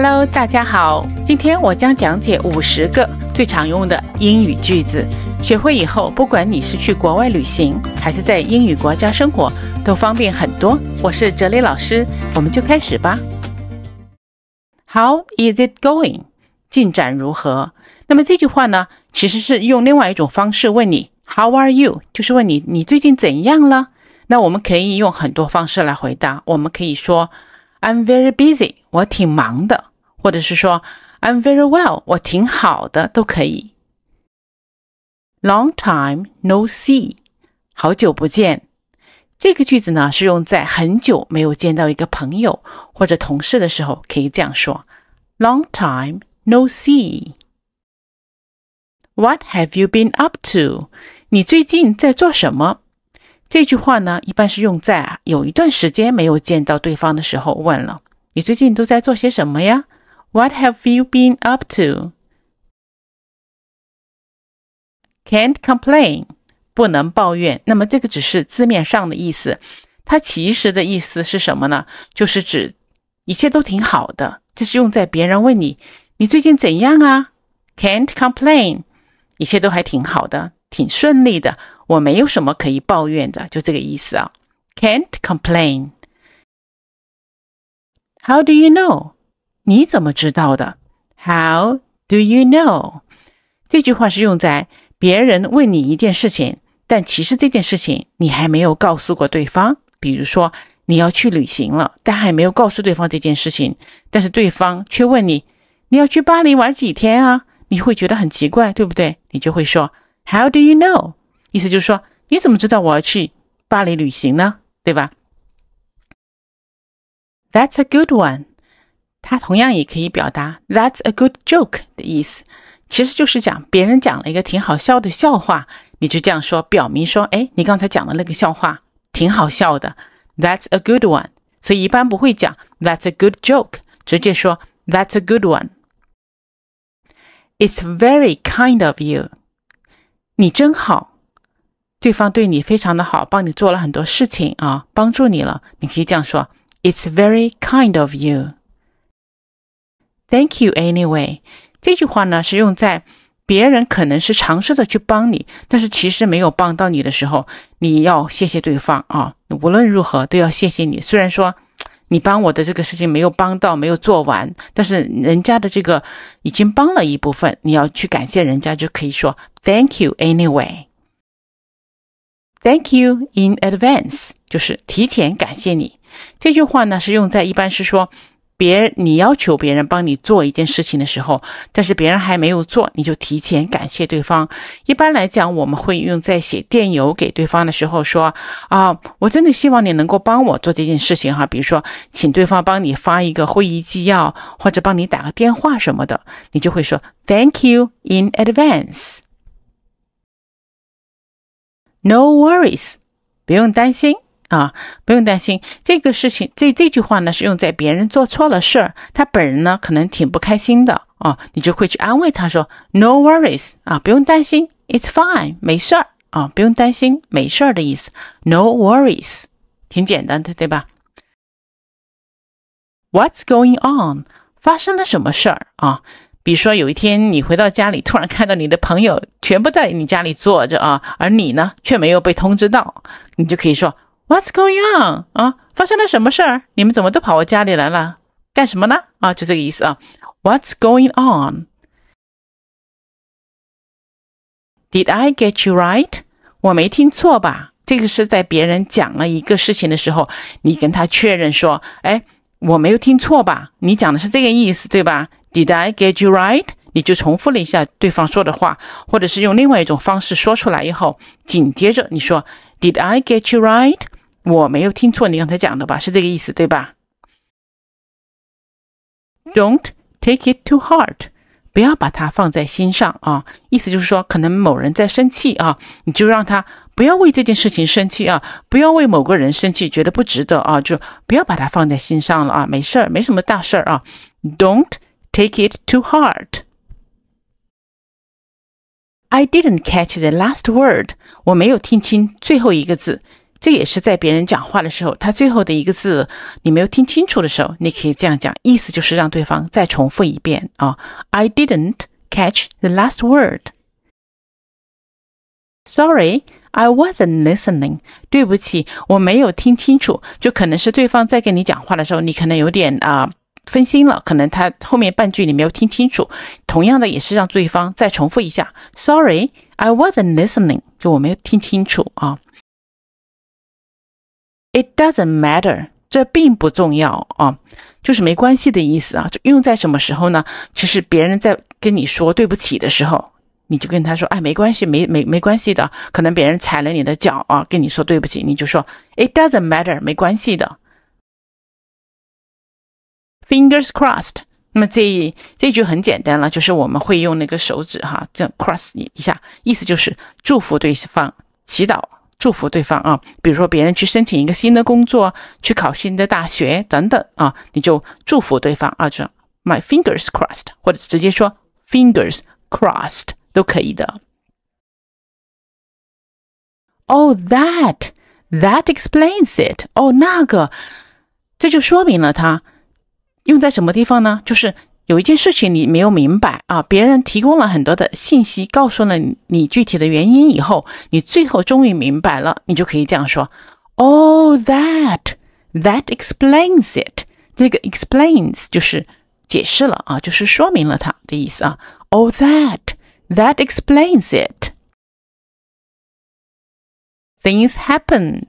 Hello，大家好。今天我将讲解五十个最常用的英语句子。学会以后，不管你是去国外旅行，还是在英语国家生活，都方便很多。我是哲磊老师，我们就开始吧。How is it going？进展如何？那么这句话呢，其实是用另外一种方式问你。How are you？就是问你，你最近怎样了？那我们可以用很多方式来回答。我们可以说。I'm very busy，我挺忙的，或者是说 I'm very well，我挺好的，都可以。Long time no see，好久不见。这个句子呢是用在很久没有见到一个朋友或者同事的时候，可以这样说：Long time no see。What have you been up to？你最近在做什么？这句话呢，一般是用在有一段时间没有见到对方的时候问了：“你最近都在做些什么呀？” What have you been up to? Can't complain，不能抱怨。那么这个只是字面上的意思，它其实的意思是什么呢？就是指一切都挺好的。这是用在别人问你：“你最近怎样啊？” Can't complain，一切都还挺好的，挺顺利的。我没有什么可以抱怨的，就这个意思啊。Can't complain。How do you know？你怎么知道的？How do you know？这句话是用在别人问你一件事情，但其实这件事情你还没有告诉过对方。比如说你要去旅行了，但还没有告诉对方这件事情，但是对方却问你：“你要去巴黎玩几天啊？”你会觉得很奇怪，对不对？你就会说：“How do you know？” 意思就是说，你怎么知道我要去巴黎旅行呢？对吧？That's a good one。它同样也可以表达 "That's a good joke" 的意思。其实就是讲别人讲了一个挺好笑的笑话，你就这样说，表明说，哎，你刚才讲的那个笑话挺好笑的。That's a good one。所以一般不会讲 "That's a good joke"，直接说 "That's a good one"。It's very kind of you。你真好。对方对你非常的好，帮你做了很多事情啊，帮助你了，你可以这样说：It's very kind of you. Thank you anyway. 这句话呢是用在别人可能是尝试的去帮你，但是其实没有帮到你的时候，你要谢谢对方啊。无论如何都要谢谢你，虽然说你帮我的这个事情没有帮到，没有做完，但是人家的这个已经帮了一部分，你要去感谢人家，就可以说 Thank you anyway. Thank you in advance，就是提前感谢你。这句话呢，是用在一般是说，别你要求别人帮你做一件事情的时候，但是别人还没有做，你就提前感谢对方。一般来讲，我们会用在写电邮给对方的时候说啊，我真的希望你能够帮我做这件事情哈。比如说，请对方帮你发一个会议纪要，或者帮你打个电话什么的，你就会说 Thank you in advance。No worries，不用担心啊，不用担心这个事情。这这句话呢，是用在别人做错了事儿，他本人呢可能挺不开心的啊，你就会去安慰他说，No worries 啊，不用担心，It's fine，没事儿啊，不用担心，没事儿的意思。No worries，挺简单的，对吧？What's going on？发生了什么事儿啊？比如说，有一天你回到家里，突然看到你的朋友全部在你家里坐着啊，而你呢却没有被通知到，你就可以说 "What's going on？" 啊，发生了什么事儿？你们怎么都跑我家里来了？干什么呢？啊，就这个意思啊。"What's going on？" Did I get you right？我没听错吧？这个是在别人讲了一个事情的时候，你跟他确认说，哎，我没有听错吧？你讲的是这个意思，对吧？Did I get you right？你就重复了一下对方说的话，或者是用另外一种方式说出来以后，紧接着你说，Did I get you right？我没有听错你刚才讲的吧？是这个意思对吧？Don't take it to heart。不要把它放在心上啊。意思就是说，可能某人在生气啊，你就让他不要为这件事情生气啊，不要为某个人生气，觉得不值得啊，就不要把它放在心上了啊。没事儿，没什么大事儿啊。Don't。take it to heart. I didn't catch the last word. word。我没有听清最后一个字。这也是在别人讲话的时候，他最后的一个字你没有听清楚的时候，你可以这样讲，意思就是让对方再重复一遍啊。I didn't catch the last word. Sorry, I wasn't listening. 对不起，我没有听清楚。就可能是对方在跟你讲话的时候，你可能有点啊、呃、分心了，可能他后面半句你没有听清楚。同样的，也是让对方再重复一下。Sorry, I wasn't listening，就我没有听清楚啊。It doesn't matter，这并不重要啊，就是没关系的意思啊。就用在什么时候呢？其实别人在跟你说对不起的时候，你就跟他说：“哎，没关系，没没没关系的。”可能别人踩了你的脚啊，跟你说对不起，你就说：“It doesn't matter，没关系的。” Fingers crossed，那么这这句很简单了，就是我们会用那个手指哈，这 cross 一下，意思就是祝福对方，祈祷祝福对方啊。比如说别人去申请一个新的工作，去考新的大学等等啊，你就祝福对方啊，就 My fingers crossed，或者直接说 Fingers crossed 都可以的。Oh, that that explains it. Oh，那个这就说明了他。用在什么地方呢？就是有一件事情你没有明白啊，别人提供了很多的信息，告诉了你你具体的原因以后，你最后终于明白了，你就可以这样说：“Oh, that that explains it。”这个 “explains” 就是解释了啊，就是说明了它的意思啊。“Oh, that that explains it.” Things happen，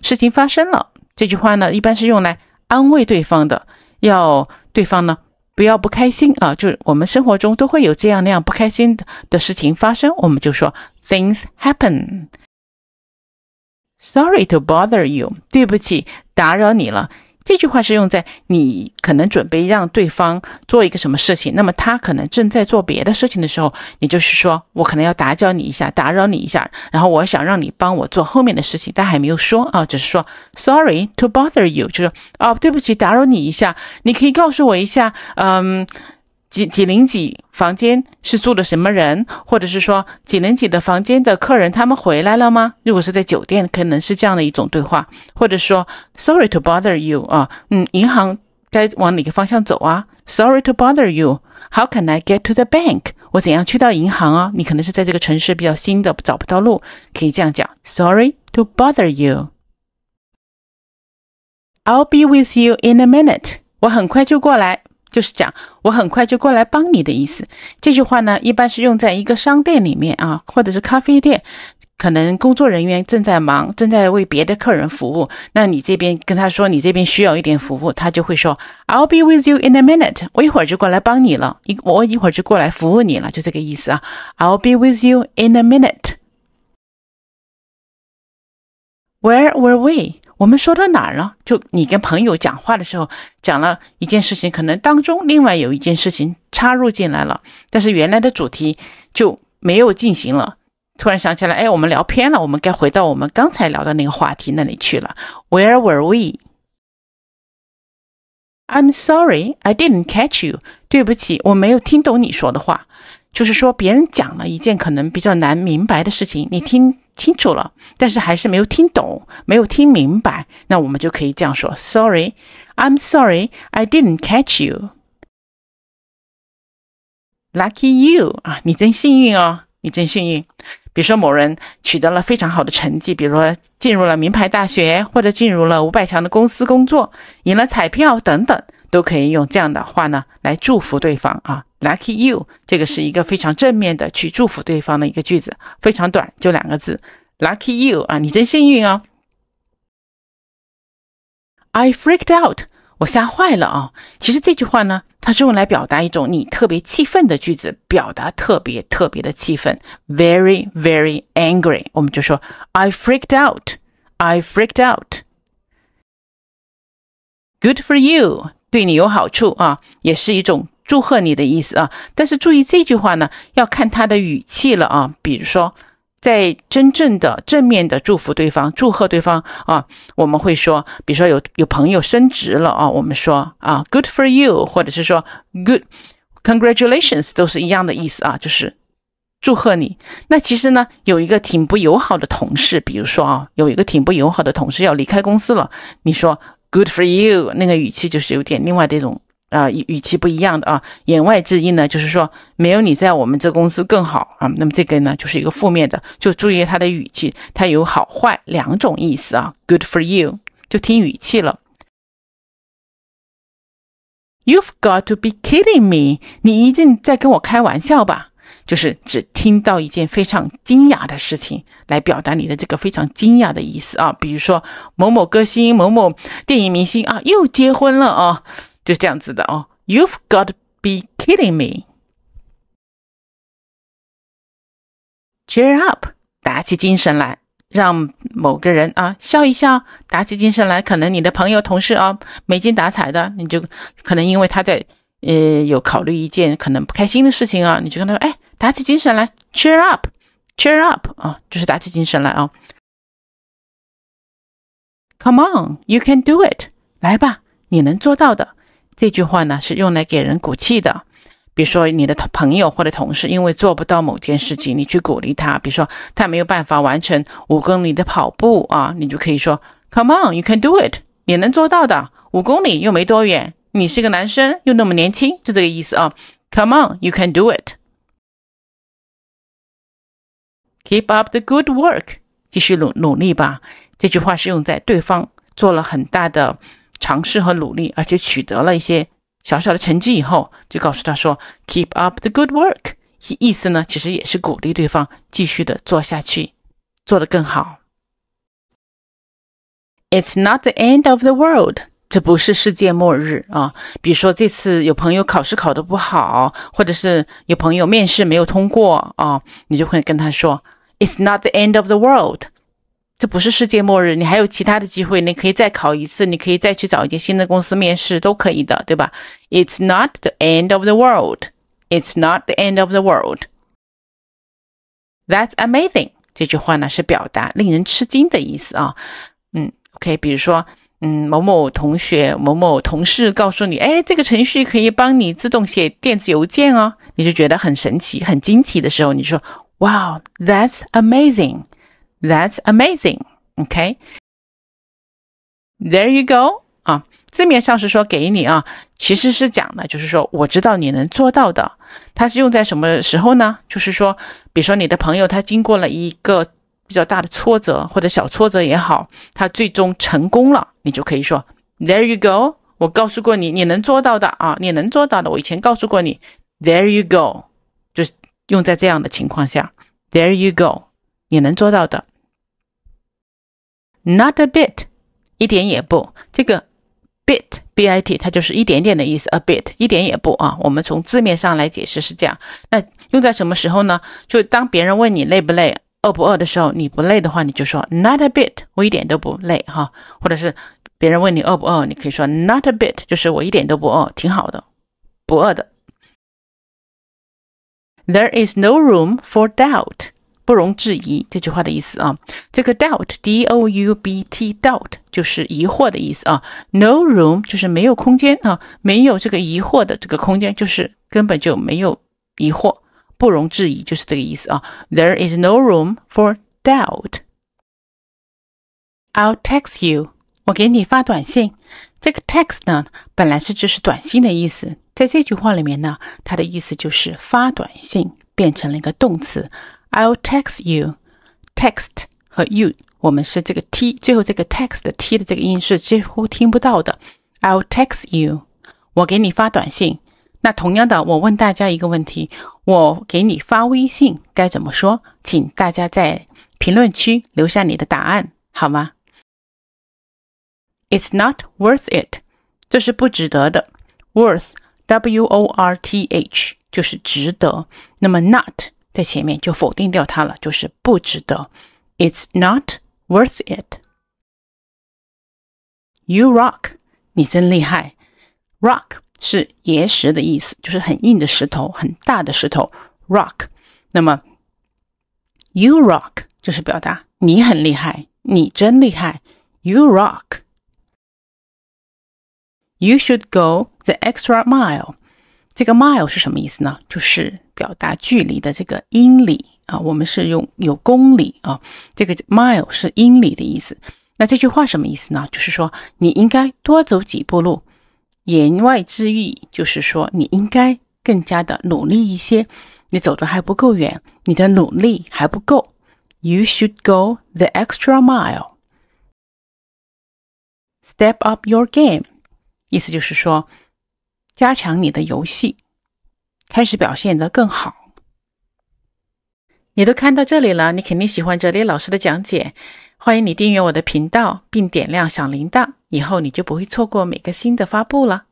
事情发生了。这句话呢，一般是用来安慰对方的。要对方呢，不要不开心啊！就是我们生活中都会有这样那样不开心的事情发生，我们就说 things happen。Sorry to bother you，对不起，打扰你了。这句话是用在你可能准备让对方做一个什么事情，那么他可能正在做别的事情的时候，也就是说我可能要打搅你一下，打扰你一下，然后我想让你帮我做后面的事情，但还没有说啊，只是说 sorry to bother you，就是哦对不起打扰你一下，你可以告诉我一下，嗯。几几零几房间是住的什么人？或者是说几零几的房间的客人他们回来了吗？如果是在酒店，可能是这样的一种对话，或者说 Sorry to bother you 啊，嗯，银行该往哪个方向走啊？Sorry to bother you，How can I get to the bank？我怎样去到银行啊？你可能是在这个城市比较新的，找不到路，可以这样讲 Sorry to bother you。I'll be with you in a minute。我很快就过来。就是讲我很快就过来帮你的意思。这句话呢，一般是用在一个商店里面啊，或者是咖啡店，可能工作人员正在忙，正在为别的客人服务。那你这边跟他说你这边需要一点服务，他就会说 I'll be with you in a minute。我一会儿就过来帮你了，一我一会儿就过来服务你了，就这个意思啊。I'll be with you in a minute。Where were we? 我们说到哪儿了？就你跟朋友讲话的时候，讲了一件事情，可能当中另外有一件事情插入进来了，但是原来的主题就没有进行了。突然想起来，哎，我们聊偏了，我们该回到我们刚才聊的那个话题那里去了。Where were we? I'm sorry, I didn't catch you. 对不起，我没有听懂你说的话。就是说，别人讲了一件可能比较难明白的事情，你听清楚了，但是还是没有听懂，没有听明白，那我们就可以这样说：Sorry，I'm sorry，I didn't catch you。Lucky you！啊，你真幸运哦，你真幸运。比如说某人取得了非常好的成绩，比如说进入了名牌大学，或者进入了五百强的公司工作，赢了彩票等等。都可以用这样的话呢来祝福对方啊。Lucky you，这个是一个非常正面的去祝福对方的一个句子，非常短，就两个字。Lucky you 啊，你真幸运哦。I freaked out，我吓坏了啊。其实这句话呢，它是用来表达一种你特别气愤的句子，表达特别特别的气愤，very very angry。我们就说 I freaked out，I freaked out。Good for you。对你有好处啊，也是一种祝贺你的意思啊。但是注意这句话呢，要看他的语气了啊。比如说，在真正的正面的祝福对方、祝贺对方啊，我们会说，比如说有有朋友升职了啊，我们说啊，good for you，或者是说 good congratulations，都是一样的意思啊，就是祝贺你。那其实呢，有一个挺不友好的同事，比如说啊，有一个挺不友好的同事要离开公司了，你说。Good for you，那个语气就是有点另外的一种啊，语语气不一样的啊，言外之意呢就是说没有你在我们这公司更好啊，那么这个呢就是一个负面的，就注意它的语气，它有好坏两种意思啊。Good for you，就听语气了。You've got to be kidding me，你一定在跟我开玩笑吧？就是只听到一件非常惊讶的事情来表达你的这个非常惊讶的意思啊，比如说某某歌星、某某电影明星啊，又结婚了啊，就这样子的哦。You've got to be kidding me！Cheer up！打起精神来，让某个人啊笑一笑，打起精神来。可能你的朋友、同事啊没精打采的，你就可能因为他在。呃，有考虑一件可能不开心的事情啊，你就跟他说：“哎，打起精神来，cheer up，cheer up 啊，就是打起精神来啊。” Come on, you can do it，来吧，你能做到的。这句话呢是用来给人鼓气的。比如说你的朋友或者同事因为做不到某件事情，你去鼓励他，比如说他没有办法完成五公里的跑步啊，你就可以说：“Come on, you can do it，你能做到的。五公里又没多远。”你是个男生，又那么年轻，就这个意思啊。Come on, you can do it. Keep up the good work. 继续努努力吧。这句话是用在对方做了很大的尝试和努力，而且取得了一些小小的成绩以后，就告诉他说：“Keep up the good work。”意思呢，其实也是鼓励对方继续的做下去，做得更好。It's not the end of the world. 这不是世界末日啊！比如说，这次有朋友考试考得不好，或者是有朋友面试没有通过啊，你就会跟他说：“It's not the end of the world。”这不是世界末日，你还有其他的机会，你可以再考一次，你可以再去找一间新的公司面试，都可以的，对吧？It's not the end of the world. It's not the end of the world. That's amazing。这句话呢是表达令人吃惊的意思啊。嗯，OK，比如说。嗯，某某同学、某某同事告诉你，哎，这个程序可以帮你自动写电子邮件哦，你就觉得很神奇、很惊奇的时候，你说，Wow，that's amazing，that's amazing，OK，there you go，啊，字面上是说给你啊，其实是讲的，就是说我知道你能做到的。它是用在什么时候呢？就是说，比如说你的朋友他经过了一个。比较大的挫折或者小挫折也好，他最终成功了，你就可以说 There you go，我告诉过你，你能做到的啊，你能做到的。我以前告诉过你，There you go，就是用在这样的情况下。There you go，你能做到的。Not a bit，一点也不。这个 bit b i t 它就是一点点的意思。A bit，一点也不啊。我们从字面上来解释是这样。那用在什么时候呢？就当别人问你累不累。饿不饿的时候，你不累的话，你就说 Not a bit，我一点都不累，哈。或者是别人问你饿不饿，你可以说 Not a bit，就是我一点都不饿，挺好的，不饿的。There is no room for doubt，不容置疑。这句话的意思啊，这个 doubt，d o u b t，doubt 就是疑惑的意思啊。No room 就是没有空间啊，没有这个疑惑的这个空间，就是根本就没有疑惑。不容置疑，就是这个意思啊。There is no room for doubt. I'll text you. 我给你发短信。这个 text 呢，本来是就是短信的意思，在这句话里面呢，它的意思就是发短信变成了一个动词。I'll text you. Text 和 you，我们是这个 t 最后这个 text 的 t 的这个音是几乎听不到的。I'll text you. 我给你发短信。那同样的，我问大家一个问题：我给你发微信该怎么说？请大家在评论区留下你的答案，好吗？It's not worth it，这是不值得的。Worth，W O R T H，就是值得。那么 not 在前面就否定掉它了，就是不值得。It's not worth it。You rock，你真厉害。Rock。是岩石的意思，就是很硬的石头，很大的石头。Rock。那么，You rock，就是表达你很厉害，你真厉害。You rock。You should go the extra mile。这个 mile 是什么意思呢？就是表达距离的这个英里啊。我们是用有公里啊，这个 mile 是英里的意思。那这句话什么意思呢？就是说你应该多走几步路。言外之意就是说，你应该更加的努力一些，你走的还不够远，你的努力还不够。You should go the extra mile, step up your game。意思就是说，加强你的游戏，开始表现的更好。你都看到这里了，你肯定喜欢哲理老师的讲解，欢迎你订阅我的频道，并点亮小铃铛。以后你就不会错过每个新的发布了。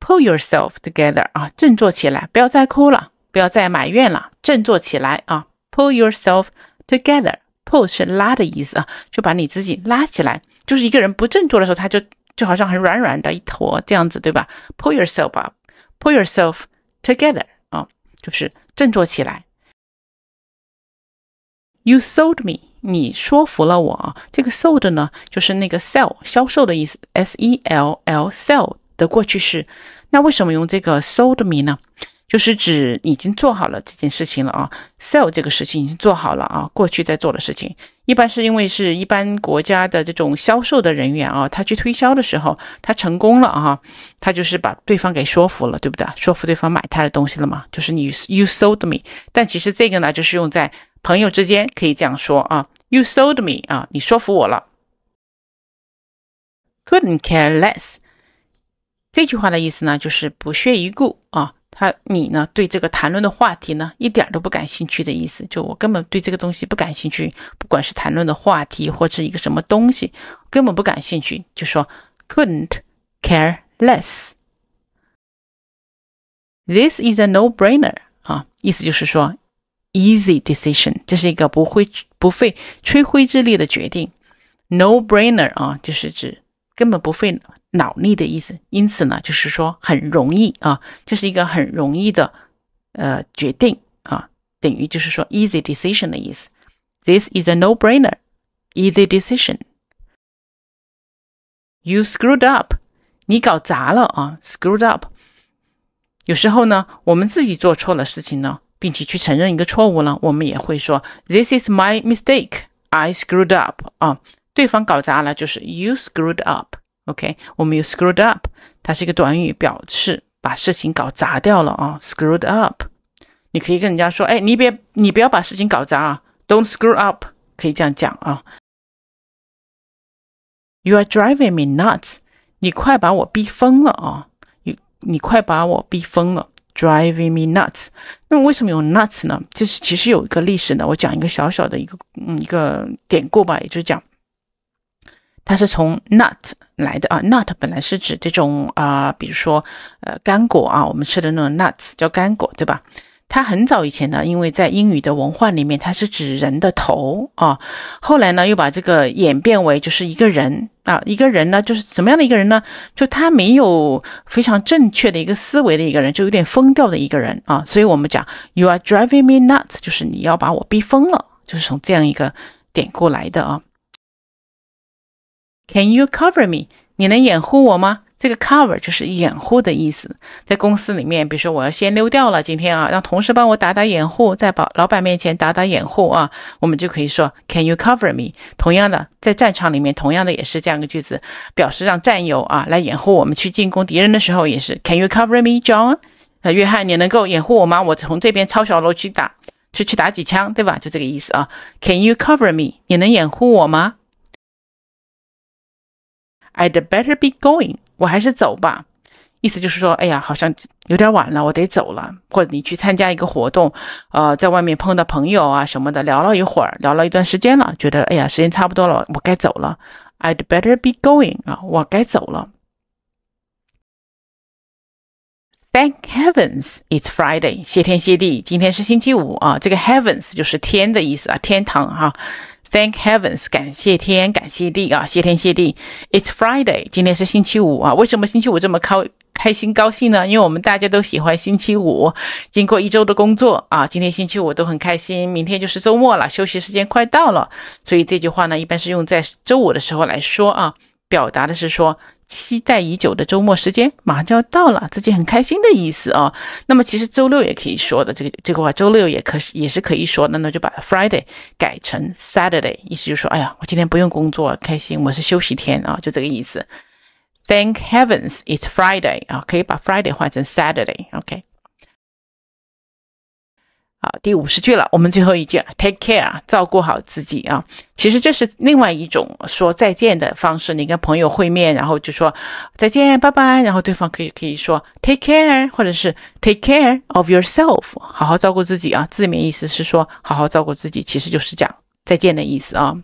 Pull yourself together 啊，振作起来，不要再哭了，不要再埋怨了，振作起来啊。Pull yourself together，pull 是拉的意思啊，就把你自己拉起来。就是一个人不振作的时候，他就就好像很软软的一坨这样子，对吧？Pull yourself up，pull yourself together 啊，就是振作起来。You sold me. 你说服了我啊！这个 sold 呢，就是那个 sell 销售的意思，S E L L sell 的过去式。那为什么用这个 sold me 呢？就是指已经做好了这件事情了啊，sell 这个事情已经做好了啊，过去在做的事情。一般是因为是一般国家的这种销售的人员啊，他去推销的时候，他成功了啊，他就是把对方给说服了，对不对？说服对方买他的东西了嘛，就是你 you sold me。但其实这个呢，就是用在朋友之间可以这样说啊。You sold me 啊！你说服我了。Couldn't care less。这句话的意思呢，就是不屑一顾啊。他你呢，对这个谈论的话题呢，一点都不感兴趣的意思。就我根本对这个东西不感兴趣，不管是谈论的话题，或者一个什么东西，根本不感兴趣。就说 Couldn't care less。This is a no-brainer 啊，意思就是说 easy decision，这是一个不会。不费吹灰之力的决定，no brainer 啊，就是指根本不费脑力的意思。因此呢，就是说很容易啊，这是一个很容易的呃决定啊，等于就是说 easy decision 的意思。This is a no brainer, easy decision. You screwed up，你搞砸了啊，screwed up。有时候呢，我们自己做错了事情呢。并且去承认一个错误呢，我们也会说 This is my mistake. I screwed up. 啊，对方搞砸了，就是 You screwed up. OK，我们用 screwed up. 它是一个短语，表示把事情搞砸掉了啊。Screwed up，你可以跟人家说，哎，你别，你不要把事情搞砸啊。Don't screw up，可以这样讲啊。You are driving me nuts. 你快把我逼疯了啊！你你快把我逼疯了。Driving me nuts。那么为什么用 nuts 呢？就是其实有一个历史呢，我讲一个小小的一个嗯一个典故吧，也就是讲它是从 nut 来的啊。nut 本来是指这种啊，比如说呃干果啊，我们吃的那种 nuts 叫干果，对吧？它很早以前呢，因为在英语的文化里面，它是指人的头啊。后来呢，又把这个演变为就是一个人啊，一个人呢就是怎么样的一个人呢？就他没有非常正确的一个思维的一个人，就有点疯掉的一个人啊。所以我们讲，You are driving me nuts，就是你要把我逼疯了，就是从这样一个点过来的啊。Can you cover me？你能掩护我吗？这个 cover 就是掩护的意思，在公司里面，比如说我要先溜掉了，今天啊，让同事帮我打打掩护，在保老板面前打打掩护啊，我们就可以说 Can you cover me？同样的，在战场里面，同样的也是这样一个句子，表示让战友啊来掩护我们去进攻敌人的时候也是 Can you cover me，John？呃，约翰，你能够掩护我吗？我从这边抄小路去打，去去打几枪，对吧？就这个意思啊，Can you cover me？你能掩护我吗？I'd better be going. 我还是走吧，意思就是说，哎呀，好像有点晚了，我得走了。或者你去参加一个活动，呃，在外面碰到朋友啊什么的，聊了一会儿，聊了一段时间了，觉得，哎呀，时间差不多了，我该走了。I'd better be going 啊，我该走了。Thank heavens it's Friday，谢天谢地，今天是星期五啊。这个 heavens 就是天的意思啊，天堂啊。Thank heavens，感谢天，感谢地啊，谢天谢地。It's Friday，今天是星期五啊。为什么星期五这么高开心高兴呢？因为我们大家都喜欢星期五。经过一周的工作啊，今天星期五都很开心。明天就是周末了，休息时间快到了。所以这句话呢，一般是用在周五的时候来说啊，表达的是说。期待已久的周末时间马上就要到了，自己很开心的意思哦。那么其实周六也可以说的，这个这个话，周六也可也是可以说。那那就把 Friday 改成 Saturday，意思就是说，哎呀，我今天不用工作，开心，我是休息天啊，就这个意思。Thank heavens it's Friday 啊，可以把 Friday 换成 Saturday，OK。啊，第五十句了，我们最后一句，take care，照顾好自己啊。其实这是另外一种说再见的方式。你跟朋友会面，然后就说再见，拜拜。然后对方可以可以说 take care，或者是 take care of yourself，好好照顾自己啊。字面意思是说好好照顾自己，其实就是讲再见的意思啊。